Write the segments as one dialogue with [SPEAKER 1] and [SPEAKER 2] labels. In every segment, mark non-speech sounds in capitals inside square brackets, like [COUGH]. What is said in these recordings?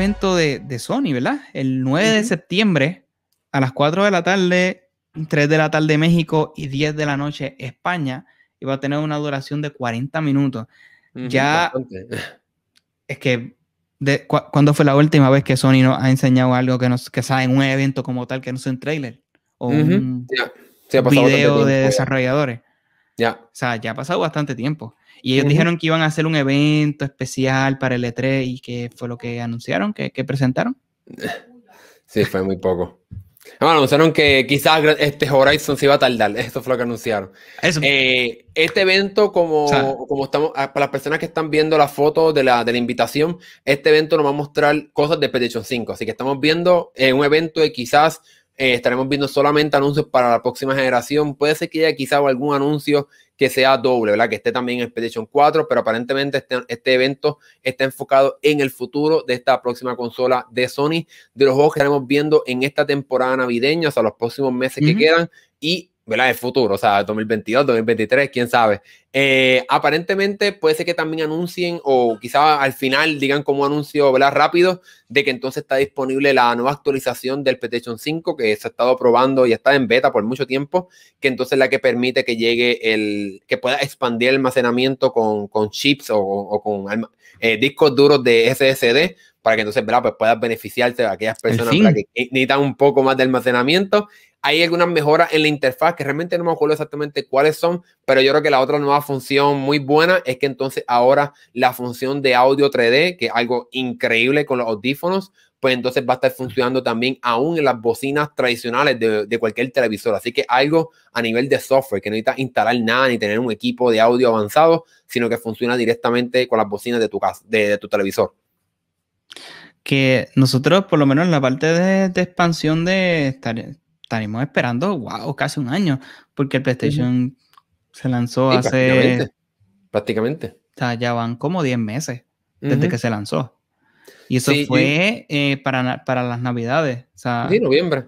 [SPEAKER 1] evento de, Sony, ¿verdad? El 9 de septiembre a las 4 de la tarde, 3 de la tarde México y 10 de la noche España. Y va a tener una duración de 40 minutos. ya es que de, ¿Cuándo fue la última vez que Sony nos ha enseñado algo que, nos, que sabe en un evento como tal que no sea un trailer? O un
[SPEAKER 2] video de
[SPEAKER 1] desarrolladores. O sea, ya ha pasado bastante tiempo. Y ellos dijeron que iban a hacer un evento especial para el E3 y que fue lo que anunciaron, que, presentaron.
[SPEAKER 2] Sí, fue muy poco. Bueno, anunciaron que quizás este Horizon se iba a tardar. Eso fue lo que anunciaron. Eso. Eh, este evento, como, estamos, ah, para las personas que están viendo la foto de la, invitación, este evento nos va a mostrar cosas de PlayStation 5. Así que estamos viendo eh, un evento de quizás eh, estaremos viendo solamente anuncios para la próxima generación. Puede ser que haya quizá algún anuncio que sea doble, ¿verdad? Que esté también en Expedition 4, pero aparentemente este, este, evento está enfocado en el futuro de esta próxima consola de Sony, de los juegos que estaremos viendo en esta temporada navideña, o sea, los próximos meses que quedan, y ¿verdad? El futuro, o sea, 2022, 2023, quién sabe. Eh, aparentemente puede ser que también anuncien o quizá al final digan como anuncio, ¿verdad? Rápido, de que entonces está disponible la nueva actualización del PlayStation 5 que se ha estado probando y está en beta por mucho tiempo, que entonces es la que permite que llegue el, que pueda expandir el almacenamiento con, chips o, con eh, discos duros de SSD para que entonces, ¿verdad? Pues puedas beneficiarse de aquellas personas que necesitan un poco más de almacenamiento hay algunas mejoras en la interfaz que realmente no me acuerdo exactamente cuáles son, pero yo creo que la otra nueva función muy buena es que entonces ahora la función de audio 3D, que es algo increíble con los audífonos, pues entonces va a estar funcionando también aún en las bocinas tradicionales de, cualquier televisor. Así que algo a nivel de software, que no necesitas instalar nada ni tener un equipo de audio avanzado, sino que funciona directamente con las bocinas de tu, casa, de,
[SPEAKER 1] tu televisor. Que nosotros, por lo menos en la parte de, de expansión de estaremos esperando, wow, casi un año, porque el PlayStation se lanzó hace... Prácticamente. O sea, ya van como 10 meses desde que se lanzó. Y eso fue eh, para, para, las navidades. sí, noviembre.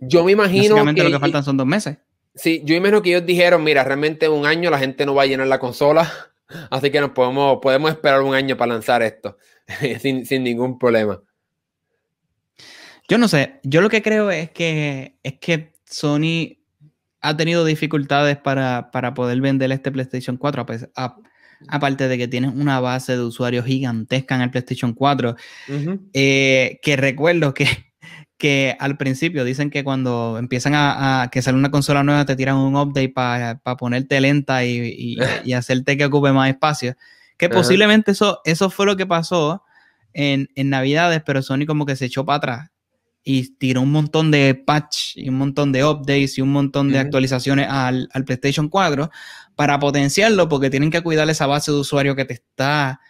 [SPEAKER 1] Yo me imagino que... lo que faltan son dos meses.
[SPEAKER 2] Sí, yo imagino que ellos dijeron, mira, realmente un año la gente no va a llenar la consola, [LAUGHS] así que nos podemos, podemos esperar un año para lanzar esto, [LAUGHS] sin ningún problema.
[SPEAKER 1] Yo no sé, yo lo que creo es que, es que Sony ha tenido dificultades para, poder vender este PlayStation 4, aparte de que tienen una base de usuarios gigantesca en el PlayStation 4, eh, que recuerdo que, al principio dicen que cuando empiezan a, que sale una consola nueva te tiran un update para ponerte lenta [LAUGHS] y, hacerte que ocupe más espacio, que posiblemente eso, eso fue lo que pasó. En, en, Navidades, pero Sony como que se echó para atrás y tiró un montón de patch y un montón de updates y un montón de actualizaciones al, PlayStation 4 para potenciarlo porque tienen que cuidar esa base de usuario que te está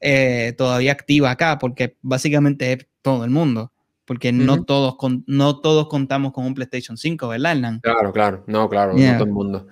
[SPEAKER 1] eh, todavía activa acá porque básicamente es todo el mundo porque no, todos con, no todos contamos con un PlayStation 5, ¿verdad, Hernán? Claro,
[SPEAKER 2] claro, no, claro, no todo mundo.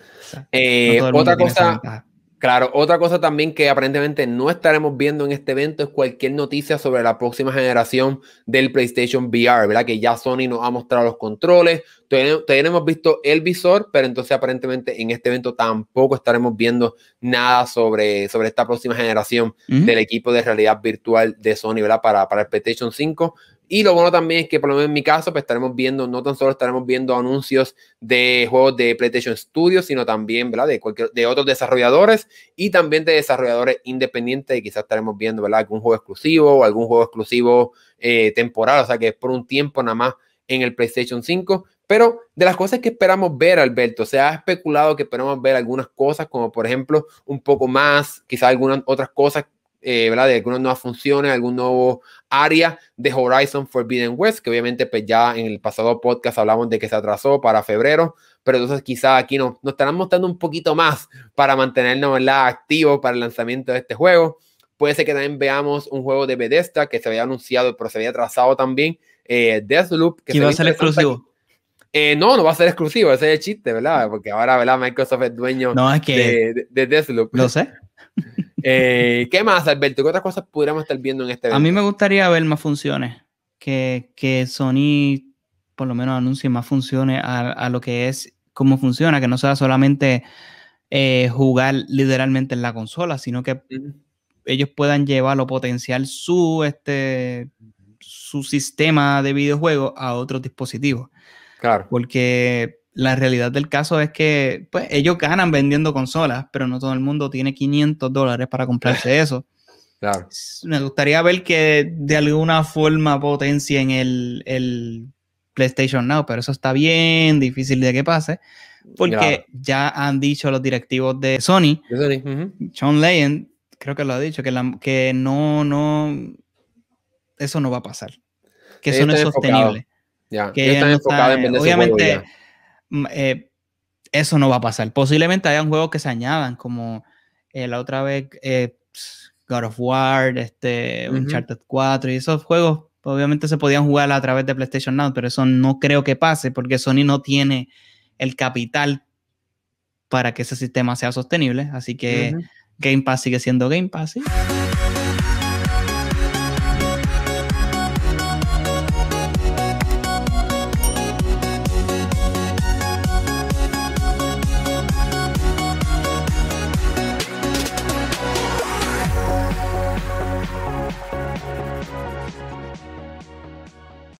[SPEAKER 2] Eh, todo el mundo otra cosa Claro, otra cosa también que aparentemente no estaremos viendo en este evento es cualquier noticia sobre la próxima generación del PlayStation VR, ¿verdad? Que ya Sony nos ha mostrado los controles, todavía, hemos visto el visor, pero entonces aparentemente en este evento tampoco estaremos viendo nada sobre, sobre esta próxima generación del equipo de realidad virtual de Sony, ¿verdad? Para, para el PlayStation 5. Y lo bueno también es que, por lo menos en mi caso, pues estaremos viendo, no tan solo estaremos viendo anuncios de juegos de PlayStation Studios, sino también, ¿verdad? De, cualquier, de otros desarrolladores y también de desarrolladores independientes. Y quizás estaremos viendo, ¿verdad? Algún juego exclusivo o algún juego exclusivo eh, temporal, o sea que es por un tiempo nada más en el PlayStation 5. Pero de las cosas que esperamos ver, Alberto, se ha especulado que esperamos ver algunas cosas, como por ejemplo un poco más, quizás algunas otras cosas eh, De algunas nuevas funciones, algún nuevo área de Horizon Forbidden West, que obviamente pues ya en el pasado podcast hablamos de que se atrasó para febrero, pero entonces quizá aquí nos, nos estarán mostrando un poquito más para mantenernos, ¿verdad? Activos para el lanzamiento de este juego. Puede ser que también veamos un juego de Bethesda que se había anunciado, pero se había atrasado también. Eh, Deathloop.
[SPEAKER 1] Que va a ser exclusivo.
[SPEAKER 2] Eh, no, no va a ser exclusivo, ese es el chiste, ¿verdad? Porque ahora, ¿verdad? Microsoft es dueño no, es que de, de Deathloop. Lo sé. [LAUGHS] Eh, ¿Qué más, Alberto? ¿Qué otras cosas pudiéramos estar viendo en este evento? A mí
[SPEAKER 1] me gustaría ver más funciones. Que, que Sony por lo menos anuncie más funciones a, lo que es cómo funciona, que no sea solamente eh, jugar literalmente en la consola, sino que ellos puedan llevar o potenciar su, este, su sistema de videojuegos a otros dispositivos. Claro. Porque la realidad del caso es que pues, ellos ganan vendiendo consolas, pero no todo el mundo tiene 500 dólares para comprarse [LAUGHS] eso. Me gustaría ver que de alguna forma potencien el, el PlayStation Now, pero eso está bien difícil de que pase, porque ya han dicho los directivos de Sony, creo que lo ha dicho, que, que no, no, eso no va a pasar, que eso no es este sostenible.
[SPEAKER 2] Ya, están enfocados en obviamente,
[SPEAKER 1] eh, eso no va a pasar. Posiblemente un juego que se añadan, como eh, la otra vez eh, God of War, este, Uncharted 4 y esos juegos. Obviamente se podían jugar a través de PlayStation Now, pero eso no creo que pase porque Sony no tiene el capital para que ese sistema sea sostenible. Así que Game Pass sigue siendo Game Pass.